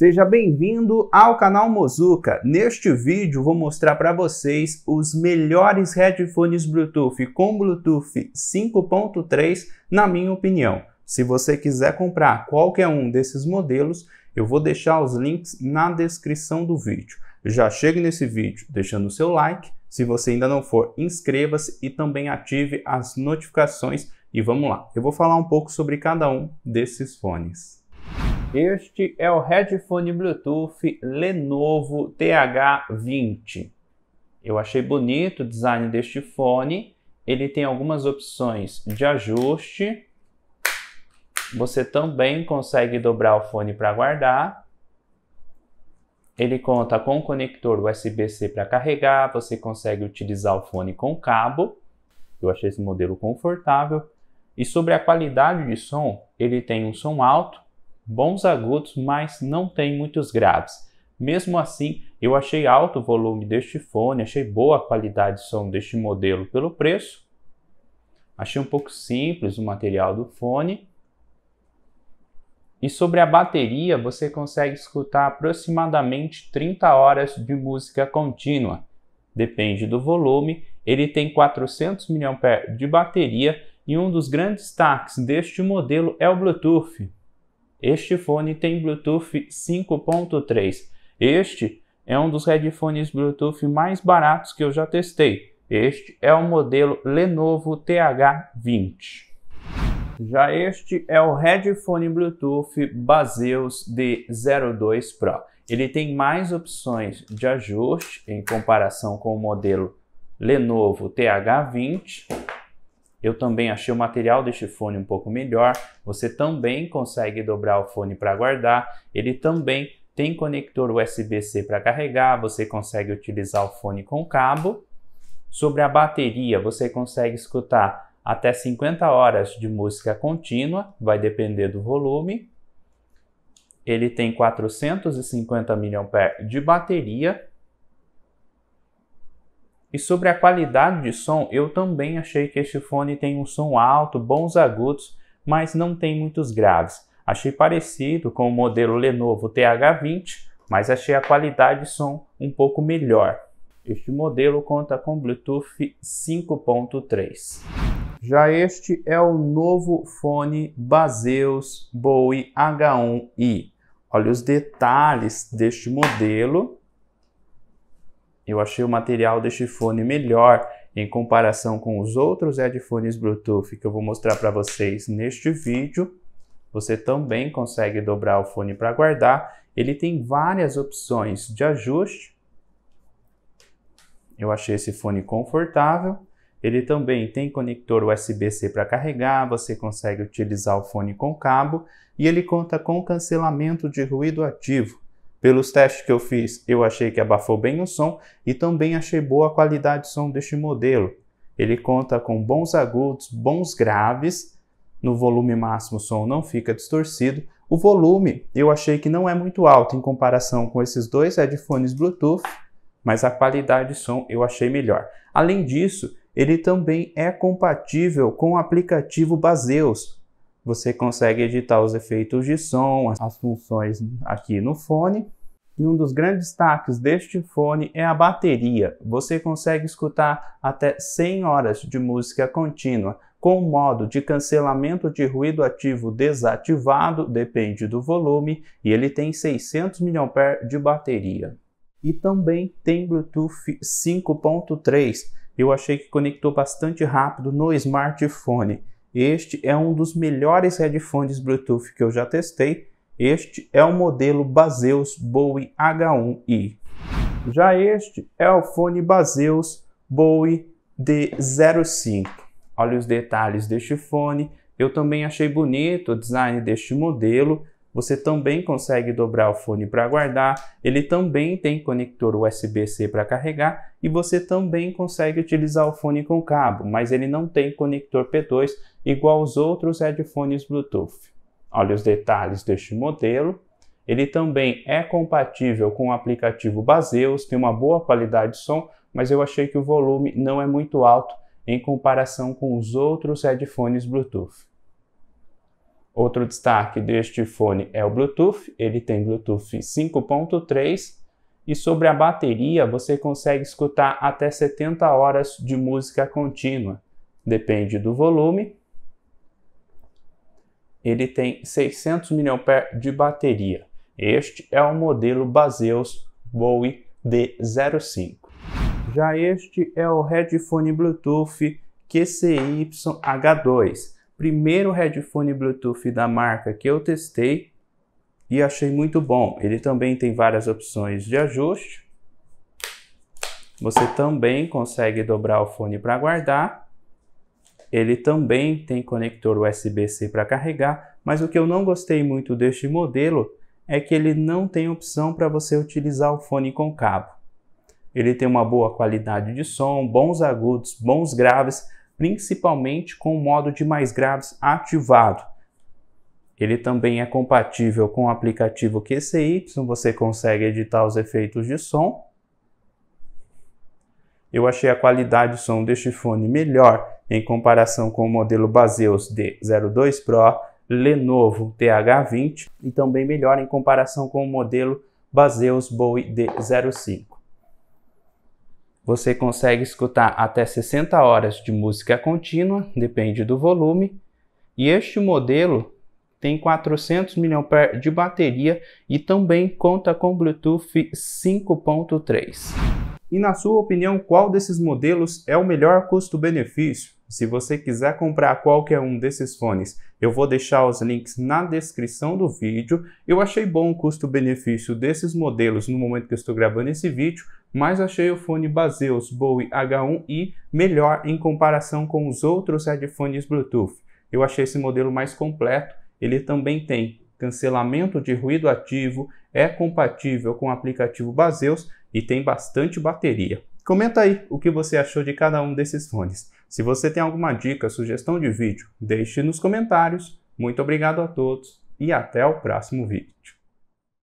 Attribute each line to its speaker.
Speaker 1: Seja bem-vindo ao canal Mozuka. Neste vídeo vou mostrar para vocês os melhores headphones Bluetooth com Bluetooth 5.3, na minha opinião. Se você quiser comprar qualquer um desses modelos, eu vou deixar os links na descrição do vídeo. Já chegue nesse vídeo deixando o seu like. Se você ainda não for, inscreva-se e também ative as notificações. E vamos lá, eu vou falar um pouco sobre cada um desses fones. Este é o headphone Bluetooth Lenovo TH20. Eu achei bonito o design deste fone. Ele tem algumas opções de ajuste. Você também consegue dobrar o fone para guardar. Ele conta com um conector USB-C para carregar, você consegue utilizar o fone com cabo. Eu achei esse modelo confortável. E sobre a qualidade de som, ele tem um som alto, bons agudos, mas não tem muitos graves. Mesmo assim, eu achei alto o volume deste fone, achei boa a qualidade de som deste modelo pelo preço. Achei um pouco simples o material do fone. E sobre a bateria, você consegue escutar aproximadamente 30 horas de música contínua. Depende do volume, ele tem 400 mAh de bateria e um dos grandes destaques deste modelo é o Bluetooth. Este fone tem Bluetooth 5.3. Este é um dos headphones Bluetooth mais baratos que eu já testei. Este é o modelo Lenovo TH20. Já este é o headphone Bluetooth Baseus D02 Pro. Ele tem mais opções de ajuste em comparação com o modelo Lenovo TH20 eu também achei o material deste fone um pouco melhor. Você também consegue dobrar o fone para guardar. Ele também tem conector USB-C para carregar. Você consegue utilizar o fone com cabo. Sobre a bateria, você consegue escutar até 50 horas de música contínua, vai depender do volume. Ele tem 450 mAh de bateria e sobre a qualidade de som, eu também achei que este fone tem um som alto, bons agudos, mas não tem muitos graves. Achei parecido com o modelo Lenovo TH20, mas achei a qualidade de som um pouco melhor. Este modelo conta com Bluetooth 5.3. Já este é o novo fone Baseus Bowie H1i. Olha os detalhes deste modelo eu achei o material deste fone melhor em comparação com os outros headphones Bluetooth que eu vou mostrar para vocês neste vídeo. Você também consegue dobrar o fone para guardar. Ele tem várias opções de ajuste. Eu achei esse fone confortável. Ele também tem conector USB-C para carregar, você consegue utilizar o fone com cabo e ele conta com cancelamento de ruído ativo. Pelos testes que eu fiz, eu achei que abafou bem o som e também achei boa a qualidade de som deste modelo. Ele conta com bons agudos, bons graves, no volume máximo o som não fica distorcido. O volume eu achei que não é muito alto em comparação com esses dois headphones Bluetooth, mas a qualidade de som eu achei melhor. Além disso, ele também é compatível com o aplicativo Baseus, você consegue editar os efeitos de som, as funções aqui no fone. E um dos grandes destaques deste fone é a bateria. Você consegue escutar até 100 horas de música contínua, com o modo de cancelamento de ruído ativo desativado, depende do volume, e ele tem 600 mAh de bateria. E também tem Bluetooth 5.3. Eu achei que conectou bastante rápido no smartphone. Este é um dos melhores headphones Bluetooth que eu já testei. Este é o modelo Baseus Bowie H1i. Já este é o fone Baseus Bowie D05. Olha os detalhes deste fone. Eu também achei bonito o design deste modelo você também consegue dobrar o fone para guardar, ele também tem conector USB-C para carregar e você também consegue utilizar o fone com cabo, mas ele não tem conector P2 igual aos outros headphones Bluetooth. Olha os detalhes deste modelo. Ele também é compatível com o aplicativo Baseus, tem uma boa qualidade de som, mas eu achei que o volume não é muito alto em comparação com os outros headphones Bluetooth. Outro destaque deste fone é o Bluetooth, ele tem Bluetooth 5.3 e sobre a bateria você consegue escutar até 70 horas de música contínua, depende do volume. Ele tem 600 mAh de bateria. Este é o modelo Baseus Bowie D05. Já este é o headphone Bluetooth qcyh 2 primeiro headphone Bluetooth da marca que eu testei e achei muito bom. Ele também tem várias opções de ajuste. Você também consegue dobrar o fone para guardar. Ele também tem conector USB-C para carregar, mas o que eu não gostei muito deste modelo é que ele não tem opção para você utilizar o fone com cabo. Ele tem uma boa qualidade de som, bons agudos, bons graves, principalmente com o modo de mais graves ativado. Ele também é compatível com o aplicativo QCY, então você consegue editar os efeitos de som. Eu achei a qualidade de som deste fone melhor em comparação com o modelo Baseus D02 Pro, Lenovo TH20 e também melhor em comparação com o modelo Baseus Bowie D05. Você consegue escutar até 60 horas de música contínua, depende do volume, e este modelo tem 400 mAh de bateria e também conta com Bluetooth 5.3. E na sua opinião, qual desses modelos é o melhor custo-benefício? Se você quiser comprar qualquer um desses fones, eu vou deixar os links na descrição do vídeo. Eu achei bom o custo-benefício desses modelos no momento que eu estou gravando esse vídeo, mas achei o fone Baseus Bowie H1i melhor em comparação com os outros headphones Bluetooth. Eu achei esse modelo mais completo, ele também tem cancelamento de ruído ativo, é compatível com o aplicativo Baseus e tem bastante bateria. Comenta aí o que você achou de cada um desses fones. Se você tem alguma dica, sugestão de vídeo, deixe nos comentários. Muito obrigado a todos e até o próximo vídeo.